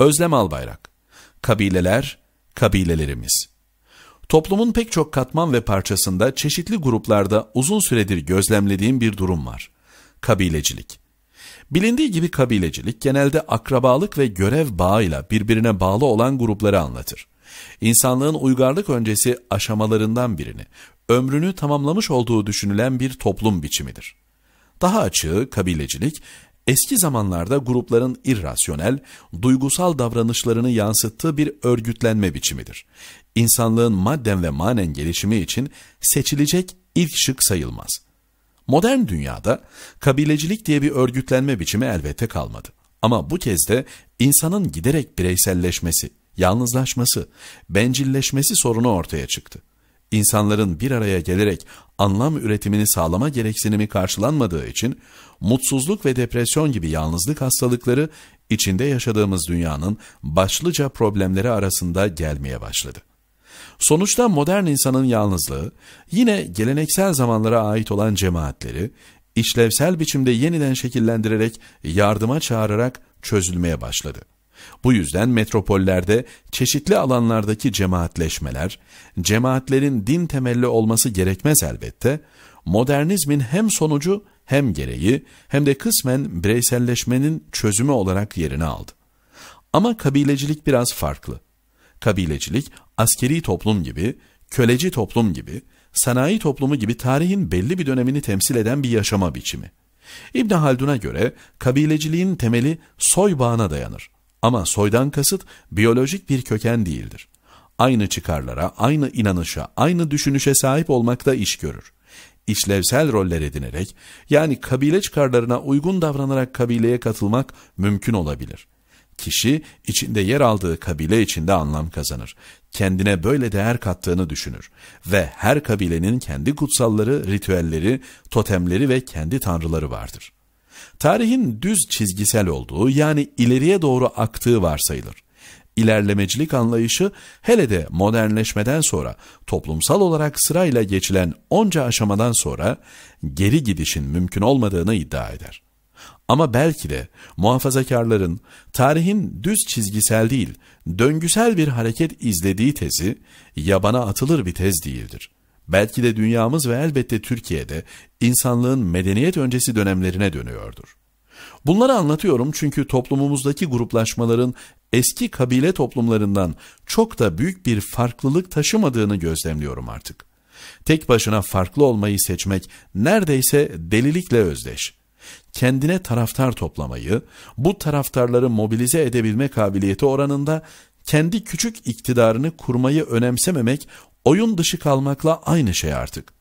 Özlem Albayrak Kabileler, kabilelerimiz Toplumun pek çok katman ve parçasında çeşitli gruplarda uzun süredir gözlemlediğim bir durum var. Kabilecilik Bilindiği gibi kabilecilik genelde akrabalık ve görev bağıyla birbirine bağlı olan grupları anlatır. İnsanlığın uygarlık öncesi aşamalarından birini, ömrünü tamamlamış olduğu düşünülen bir toplum biçimidir. Daha açığı kabilecilik Eski zamanlarda grupların irrasyonel, duygusal davranışlarını yansıttığı bir örgütlenme biçimidir. İnsanlığın madden ve manen gelişimi için seçilecek ilk şık sayılmaz. Modern dünyada kabilecilik diye bir örgütlenme biçimi elbette kalmadı. Ama bu kez de insanın giderek bireyselleşmesi, yalnızlaşması, bencilleşmesi sorunu ortaya çıktı insanların bir araya gelerek anlam üretimini sağlama gereksinimi karşılanmadığı için mutsuzluk ve depresyon gibi yalnızlık hastalıkları içinde yaşadığımız dünyanın başlıca problemleri arasında gelmeye başladı. Sonuçta modern insanın yalnızlığı yine geleneksel zamanlara ait olan cemaatleri işlevsel biçimde yeniden şekillendirerek yardıma çağırarak çözülmeye başladı. Bu yüzden metropollerde çeşitli alanlardaki cemaatleşmeler, cemaatlerin din temelli olması gerekmez elbette, modernizmin hem sonucu hem gereği hem de kısmen bireyselleşmenin çözümü olarak yerini aldı. Ama kabilecilik biraz farklı. Kabilecilik askeri toplum gibi, köleci toplum gibi, sanayi toplumu gibi tarihin belli bir dönemini temsil eden bir yaşama biçimi. İbn Haldun'a göre kabileciliğin temeli soy bağına dayanır. Ama soydan kasıt biyolojik bir köken değildir. Aynı çıkarlara, aynı inanışa, aynı düşünüşe sahip olmakta iş görür. İşlevsel roller edinerek, yani kabile çıkarlarına uygun davranarak kabileye katılmak mümkün olabilir. Kişi içinde yer aldığı kabile içinde anlam kazanır. Kendine böyle değer kattığını düşünür ve her kabilenin kendi kutsalları, ritüelleri, totemleri ve kendi tanrıları vardır.'' Tarihin düz çizgisel olduğu yani ileriye doğru aktığı varsayılır. İlerlemecilik anlayışı hele de modernleşmeden sonra toplumsal olarak sırayla geçilen onca aşamadan sonra geri gidişin mümkün olmadığını iddia eder. Ama belki de muhafazakarların tarihin düz çizgisel değil, döngüsel bir hareket izlediği tezi yabana atılır bir tez değildir belki de dünyamız ve elbette Türkiye'de insanlığın medeniyet öncesi dönemlerine dönüyordur. Bunları anlatıyorum çünkü toplumumuzdaki gruplaşmaların eski kabile toplumlarından çok da büyük bir farklılık taşımadığını gözlemliyorum artık. Tek başına farklı olmayı seçmek neredeyse delilikle özdeş. Kendine taraftar toplamayı, bu taraftarları mobilize edebilme kabiliyeti oranında kendi küçük iktidarını kurmayı önemsememek oyun dışı kalmakla aynı şey artık.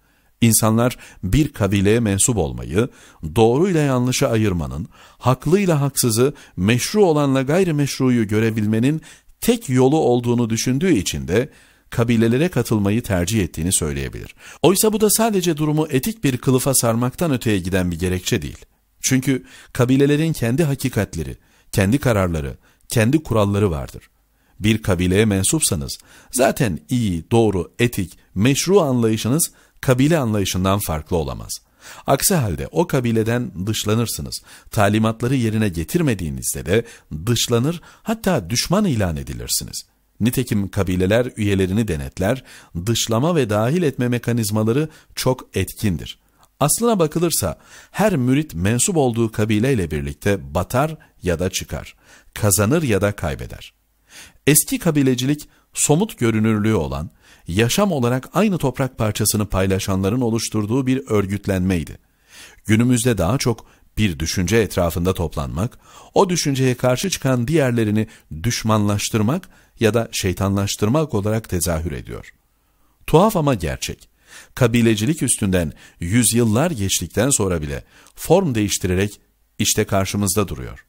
İnsanlar bir kabileye mensup olmayı, doğruyla yanlışı ayırmanın, haklıyla haksızı, meşru olanla gayrimeşruyu görebilmenin tek yolu olduğunu düşündüğü için de kabilelere katılmayı tercih ettiğini söyleyebilir. Oysa bu da sadece durumu etik bir kılıfa sarmaktan öteye giden bir gerekçe değil. Çünkü kabilelerin kendi hakikatleri, kendi kararları, kendi kuralları vardır bir kabileye mensupsanız zaten iyi, doğru, etik, meşru anlayışınız kabile anlayışından farklı olamaz. Aksi halde o kabileden dışlanırsınız. Talimatları yerine getirmediğinizde de dışlanır hatta düşman ilan edilirsiniz. Nitekim kabileler üyelerini denetler, dışlama ve dahil etme mekanizmaları çok etkindir. Aslına bakılırsa her mürit mensup olduğu kabileyle birlikte batar ya da çıkar, kazanır ya da kaybeder.'' Eski kabilecilik somut görünürlüğü olan, yaşam olarak aynı toprak parçasını paylaşanların oluşturduğu bir örgütlenmeydi. Günümüzde daha çok bir düşünce etrafında toplanmak, o düşünceye karşı çıkan diğerlerini düşmanlaştırmak ya da şeytanlaştırmak olarak tezahür ediyor. Tuhaf ama gerçek. Kabilecilik üstünden yüzyıllar geçtikten sonra bile form değiştirerek işte karşımızda duruyor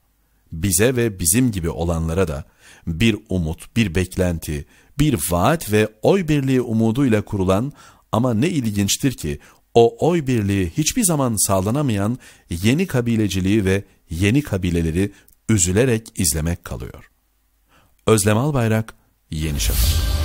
bize ve bizim gibi olanlara da bir umut, bir beklenti, bir vaat ve oy birliği umuduyla kurulan ama ne ilginçtir ki o oy birliği hiçbir zaman sağlanamayan yeni kabileciliği ve yeni kabileleri üzülerek izlemek kalıyor. Özlem Albayrak, Yeni Şafak